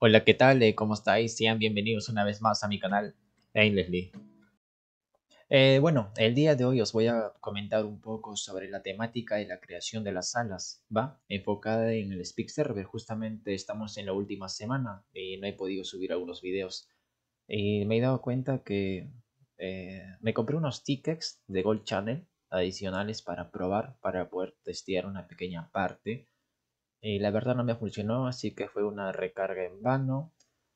Hola, ¿qué tal? Eh, ¿Cómo estáis? Sean bienvenidos una vez más a mi canal, Aimlessly. Eh, bueno, el día de hoy os voy a comentar un poco sobre la temática de la creación de las salas, ¿va? Enfocada en el Speak Server, justamente estamos en la última semana y no he podido subir algunos videos. Y me he dado cuenta que eh, me compré unos tickets de Gold Channel adicionales para probar, para poder testear una pequeña parte y la verdad no me funcionó, así que fue una recarga en vano.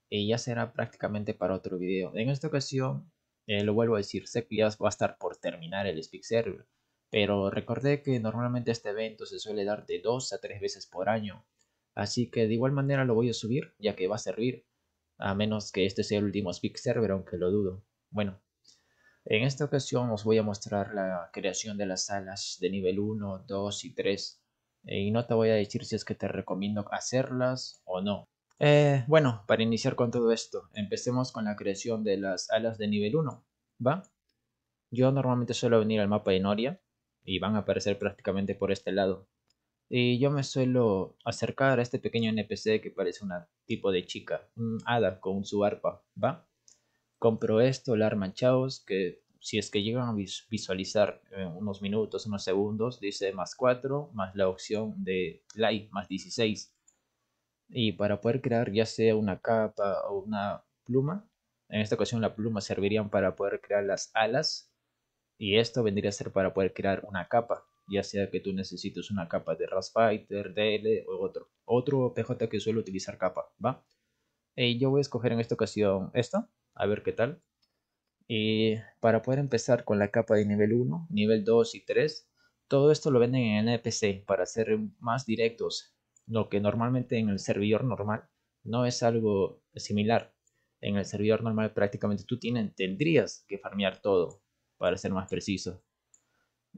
Y ya será prácticamente para otro video. En esta ocasión, eh, lo vuelvo a decir, sé que ya va a estar por terminar el Speak Server. Pero recordé que normalmente este evento se suele dar de 2 a 3 veces por año. Así que de igual manera lo voy a subir, ya que va a servir. A menos que este sea el último Speak Server, aunque lo dudo. Bueno, en esta ocasión os voy a mostrar la creación de las salas de nivel 1, 2 y 3 eh, y no te voy a decir si es que te recomiendo hacerlas o no. Eh, bueno, para iniciar con todo esto, empecemos con la creación de las alas de nivel 1, ¿va? Yo normalmente suelo venir al mapa de Noria y van a aparecer prácticamente por este lado. Y yo me suelo acercar a este pequeño NPC que parece una tipo de chica, un hada con su arpa, ¿va? Compro esto, el arma Chaos, que si es que llegan a visualizar eh, unos minutos, unos segundos, dice más 4, más la opción de light, más 16. Y para poder crear ya sea una capa o una pluma, en esta ocasión la pluma servirían para poder crear las alas. Y esto vendría a ser para poder crear una capa, ya sea que tú necesites una capa de Raspfighter, DL o otro. Otro PJ que suele utilizar capa, ¿va? Y yo voy a escoger en esta ocasión esta, a ver qué tal. Y para poder empezar con la capa de nivel 1, nivel 2 y 3, todo esto lo venden en NPC para ser más directos, lo que normalmente en el servidor normal no es algo similar. En el servidor normal prácticamente tú tendrías que farmear todo para ser más preciso.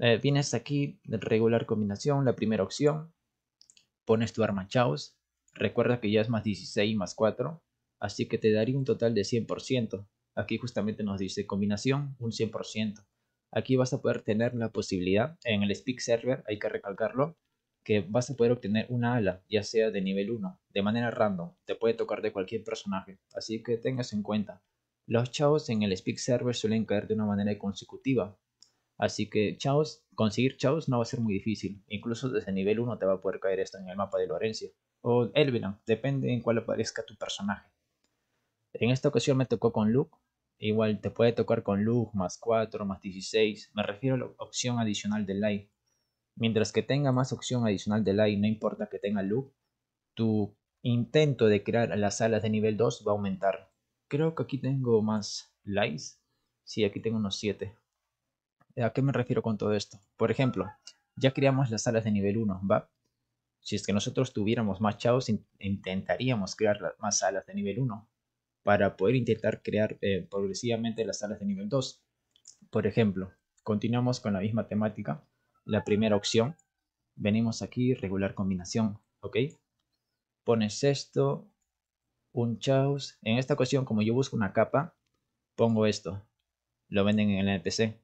Eh, vienes aquí, regular combinación, la primera opción, pones tu arma chaos, recuerda que ya es más 16 más 4, así que te daría un total de 100%. Aquí justamente nos dice combinación un 100%. Aquí vas a poder tener la posibilidad, en el Speak Server hay que recalcarlo, que vas a poder obtener una ala, ya sea de nivel 1, de manera random, te puede tocar de cualquier personaje, así que tengas en cuenta. Los chavos en el Speak Server suelen caer de una manera consecutiva, así que conseguir chavos no va a ser muy difícil, incluso desde nivel 1 te va a poder caer esto en el mapa de Lorencia, o Elvira, depende en cuál aparezca tu personaje. En esta ocasión me tocó con Luke, Igual te puede tocar con luz más 4, más 16. Me refiero a la opción adicional de light. Mientras que tenga más opción adicional de light, no importa que tenga luz, tu intento de crear las alas de nivel 2 va a aumentar. Creo que aquí tengo más lights. Sí, aquí tengo unos 7. ¿A qué me refiero con todo esto? Por ejemplo, ya creamos las alas de nivel 1, ¿va? Si es que nosotros tuviéramos más chavos, intentaríamos crear más alas de nivel 1 para poder intentar crear eh, progresivamente las salas de nivel 2. Por ejemplo, continuamos con la misma temática. La primera opción, venimos aquí, regular combinación, ¿ok? Pones esto, un chaos. En esta ocasión, como yo busco una capa, pongo esto. Lo venden en el NPC.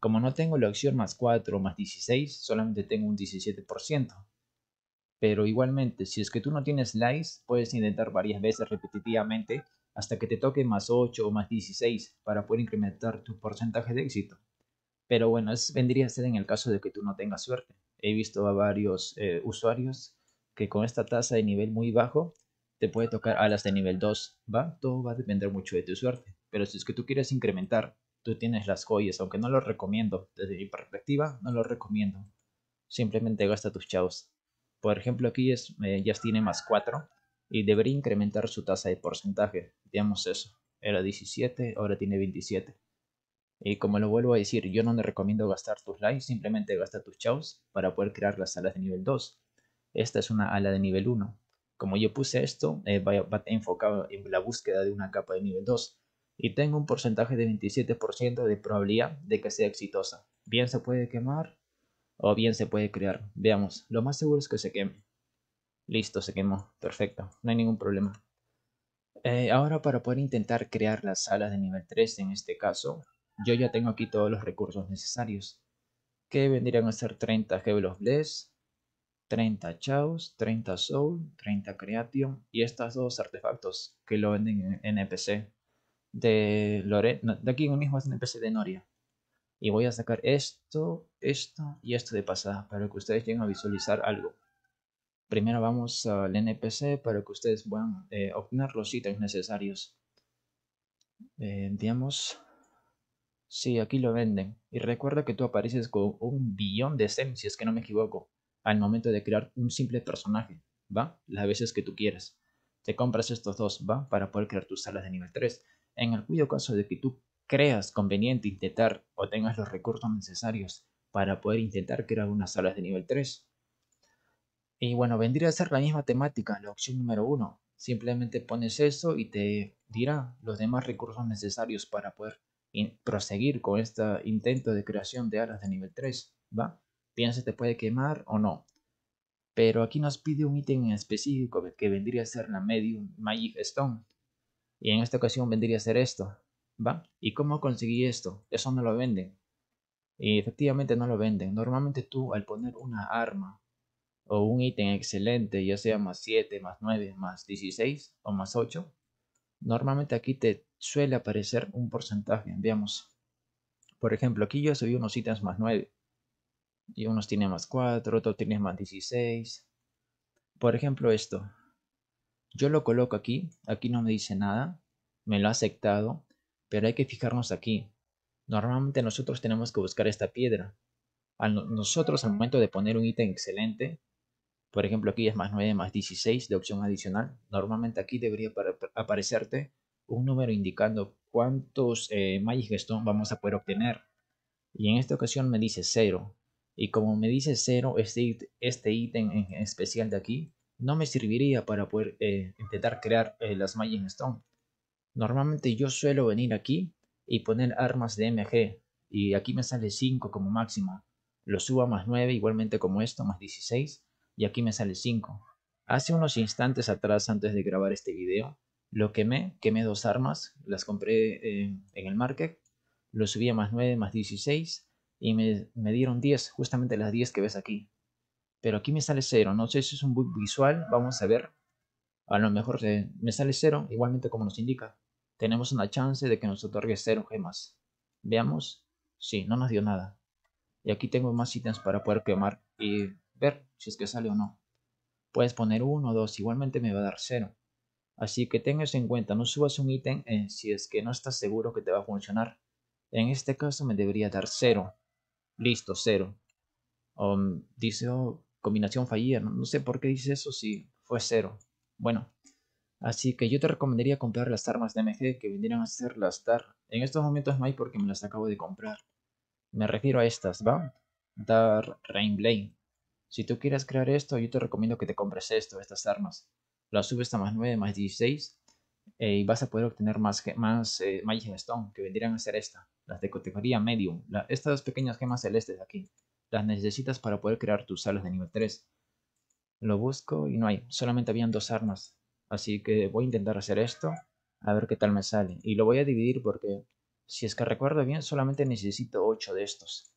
Como no tengo la opción más 4 más 16, solamente tengo un 17%. Pero igualmente, si es que tú no tienes likes, puedes intentar varias veces repetitivamente hasta que te toque más 8 o más 16 para poder incrementar tu porcentaje de éxito. Pero bueno, es, vendría a ser en el caso de que tú no tengas suerte. He visto a varios eh, usuarios que con esta tasa de nivel muy bajo te puede tocar alas de nivel 2, ¿va? Todo va a depender mucho de tu suerte. Pero si es que tú quieres incrementar, tú tienes las joyas, aunque no lo recomiendo. Desde mi perspectiva, no lo recomiendo. Simplemente gasta tus chavos. Por ejemplo, aquí es, ya eh, tiene más 4 y debería incrementar su tasa de porcentaje Veamos eso, era 17, ahora tiene 27. Y como lo vuelvo a decir, yo no le recomiendo gastar tus likes, simplemente gasta tus chows para poder crear las alas de nivel 2. Esta es una ala de nivel 1. Como yo puse esto, eh, va, enfocado en la búsqueda de una capa de nivel 2. Y tengo un porcentaje de 27% de probabilidad de que sea exitosa. Bien se puede quemar o bien se puede crear. Veamos, lo más seguro es que se queme. Listo, se quemó. Perfecto, no hay ningún problema. Eh, ahora para poder intentar crear las salas de nivel 3 en este caso, yo ya tengo aquí todos los recursos necesarios, que vendrían a ser 30 Hebel of Bless, 30 Chaos, 30 Soul, 30 Creation y estos dos artefactos que lo venden en NPC de Lore, de aquí mismo es NPC de Noria. Y voy a sacar esto, esto y esto de pasada para que ustedes lleguen a visualizar algo. Primero vamos al NPC para que ustedes puedan eh, obtener los ítems necesarios. Eh, digamos, sí, aquí lo venden. Y recuerda que tú apareces con un billón de SEM, si es que no me equivoco, al momento de crear un simple personaje, ¿va? Las veces que tú quieras. Te compras estos dos, ¿va? Para poder crear tus salas de nivel 3. En el cuyo caso de que tú creas conveniente intentar o tengas los recursos necesarios para poder intentar crear unas salas de nivel 3, y bueno, vendría a ser la misma temática, la opción número uno. Simplemente pones eso y te dirá los demás recursos necesarios para poder proseguir con este intento de creación de alas de nivel 3. ¿va? Piensa te puede quemar o no. Pero aquí nos pide un ítem en específico que vendría a ser la Medium Magic Stone. Y en esta ocasión vendría a ser esto. ¿va? ¿Y cómo conseguí esto? Eso no lo venden. Y efectivamente no lo venden. Normalmente tú al poner una arma o un ítem excelente, ya sea más 7, más 9, más 16 o más 8, normalmente aquí te suele aparecer un porcentaje. Veamos. Por ejemplo, aquí yo subí unos ítems más 9. Y unos tiene más 4, otros tienen más 16. Por ejemplo, esto. Yo lo coloco aquí. Aquí no me dice nada. Me lo ha aceptado. Pero hay que fijarnos aquí. Normalmente nosotros tenemos que buscar esta piedra. nosotros al momento de poner un ítem excelente, por ejemplo, aquí es más 9 más 16 de opción adicional. Normalmente aquí debería aparecerte un número indicando cuántos eh, Magic Stone vamos a poder obtener. Y en esta ocasión me dice 0. Y como me dice 0, este, este ítem en especial de aquí no me serviría para poder eh, intentar crear eh, las Magic Stone. Normalmente yo suelo venir aquí y poner armas de MG. Y aquí me sale 5 como máximo. Lo subo a más 9, igualmente como esto, más 16 y aquí me sale 5. Hace unos instantes atrás, antes de grabar este video, lo quemé, quemé dos armas, las compré eh, en el market, lo subí a más 9, más 16 y me, dieron 10, justamente las 10 que ves aquí. Pero aquí me sale 0, no sé si es un bug visual, vamos a ver. A lo mejor eh, me sale 0, igualmente como nos indica. Tenemos una chance de que nos otorgue 0 gemas. Veamos. Sí, no nos dio nada. Y aquí tengo más ítems para poder quemar y ver si es que sale o no. Puedes poner 1 o 2, igualmente me va a dar 0. Así que tengas en cuenta, no subas un ítem eh, si es que no estás seguro que te va a funcionar. En este caso me debería dar 0. Listo, 0. Um, dice, oh, combinación fallida. No, sé por qué dice eso si fue 0. Bueno, Así que yo te recomendaría comprar las armas de MG que vendrían a ser las TAR. En estos momentos no hay porque me las acabo de comprar. Me refiero a estas, ¿va? Dar Rainblade si tú quieres crear esto, yo te recomiendo que te compres esto, estas armas. Las subes a más 9, más 16 eh, y vas a poder obtener más, más eh, Stone, que vendrían a ser esta, las de categoría Medium. Estas dos pequeñas gemas celestes de aquí, las necesitas para poder crear tus salas de nivel 3. Lo busco y no hay, solamente habían dos armas. Así que voy a intentar hacer esto, a ver qué tal me sale. Y lo voy a dividir porque, si es que recuerdo bien, solamente necesito 8 de estos.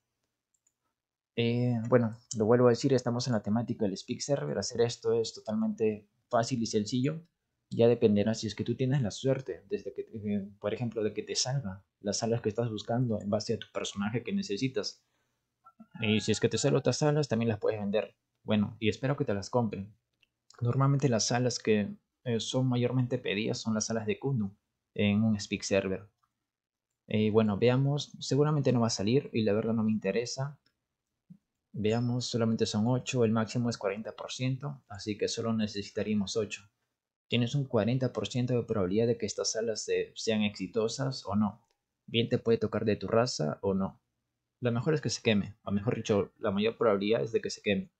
Eh, bueno, lo vuelvo a decir, estamos en la temática del Speak Server. Hacer esto es totalmente fácil y sencillo. Ya dependerá si es que tú tienes la suerte, desde que, eh, por ejemplo, de que te salga las salas que estás buscando en base a tu personaje que necesitas. Y si es que te salen otras salas, también las puedes vender. Bueno, y espero que te las compren. Normalmente las salas que eh, son mayormente pedidas son las salas de Kundu en un Speak Server. bueno, veamos. Seguramente no va a salir y la verdad no me interesa Veamos, solamente son 8, el máximo es 40%, así que solo necesitaríamos 8. Tienes un 40% de probabilidad de que estas alas sean exitosas o no. Bien te puede tocar de tu raza o no. Lo mejor es que se queme, o mejor dicho, la mayor probabilidad es de que se queme.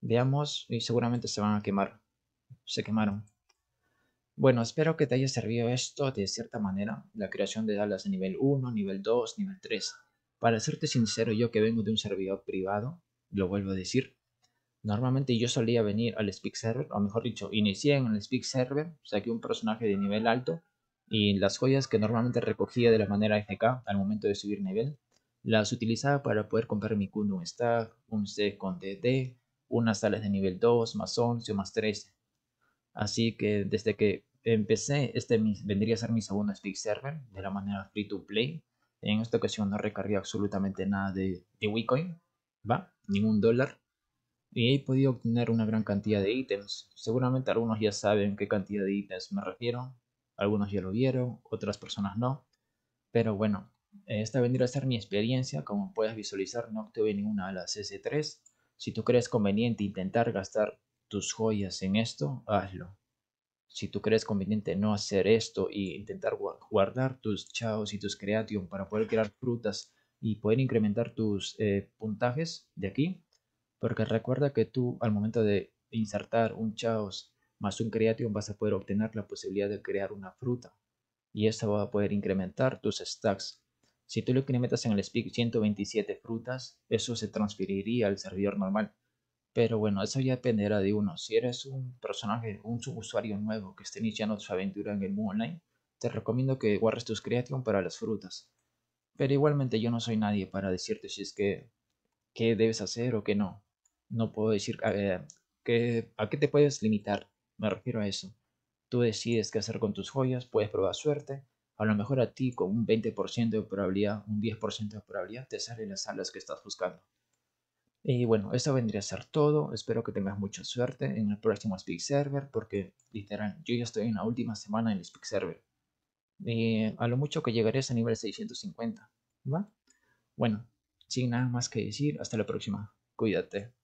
Veamos, y seguramente se van a quemar. Se quemaron. Bueno, espero que te haya servido esto de cierta manera, la creación de alas de nivel 1, nivel 2, nivel 3. Para serte sincero, yo que vengo de un servidor privado, lo vuelvo a decir, normalmente yo solía venir al Speak Server, o mejor dicho, inicié en el Speak Server, saqué un personaje de nivel alto y las joyas que normalmente recogía de la manera FK al momento de subir nivel, las utilizaba para poder comprar mi Kundun stack, un C con DD, unas salas de nivel 2, más 11 o más 13. Así que desde que empecé, este vendría a ser mi segundo Speak Server de la manera free to play. En esta ocasión no recargué absolutamente nada de, de ¿va? Ningún dólar. Y he podido obtener una gran cantidad de ítems. Seguramente algunos ya saben qué cantidad de ítems me refiero. Algunos ya lo vieron, otras personas no. Pero bueno, esta vendría a ser mi experiencia. Como puedes visualizar, no obtuve ninguna de las S3. Si tú crees conveniente intentar gastar tus joyas en esto, hazlo si tú crees conveniente no hacer esto e intentar guardar tus chaos y tus creation para poder crear frutas y poder incrementar tus eh, puntajes de aquí. Porque recuerda que tú al momento de insertar un chaos más un creation vas a poder obtener la posibilidad de crear una fruta. Y esta va a poder incrementar tus stacks. Si tú lo incrementas en el speak 127 frutas, eso se transferiría al servidor normal. Pero bueno, eso ya dependerá de uno. Si eres un personaje, un subusuario nuevo que esté iniciando su aventura en el mundo online, te recomiendo que guardes tus creation para las frutas. Pero igualmente yo no soy nadie para decirte si es que qué debes hacer o qué no. No puedo decir a qué te puedes limitar. Me refiero a eso. Tú decides qué hacer con tus joyas, puedes probar suerte. A lo mejor a ti con un 20% de probabilidad, un 10% de probabilidad, te salen las alas que estás buscando. Y bueno, eso vendría a ser todo. Espero que tengas mucha suerte en el próximo Speak Server, porque literal, yo ya estoy en la última semana en el Speak Server. Y a lo mucho que llegaré a nivel 650. ¿Va? Bueno, sin nada más que decir, hasta la próxima. Cuídate.